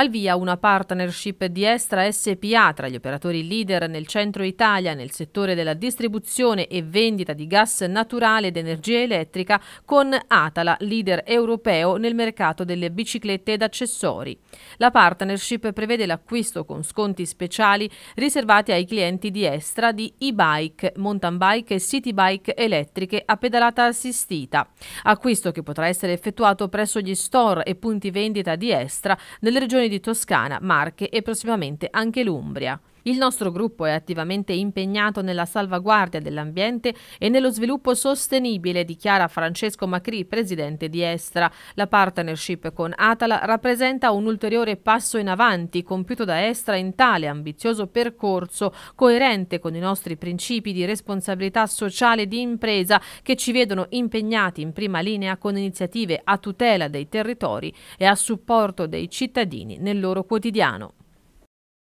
Al via una partnership di Estra SPA tra gli operatori leader nel centro Italia nel settore della distribuzione e vendita di gas naturale ed energia elettrica con Atala, leader europeo nel mercato delle biciclette ed accessori. La partnership prevede l'acquisto con sconti speciali riservati ai clienti di Estra di e-bike, mountain bike e city bike elettriche a pedalata assistita. Acquisto che potrà essere effettuato presso gli store e punti vendita di Estra nelle regioni di Toscana, Marche e prossimamente anche l'Umbria. Il nostro gruppo è attivamente impegnato nella salvaguardia dell'ambiente e nello sviluppo sostenibile, dichiara Francesco Macri, presidente di Estra. La partnership con Atala rappresenta un ulteriore passo in avanti compiuto da Estra in tale ambizioso percorso, coerente con i nostri principi di responsabilità sociale di impresa che ci vedono impegnati in prima linea con iniziative a tutela dei territori e a supporto dei cittadini nel loro quotidiano.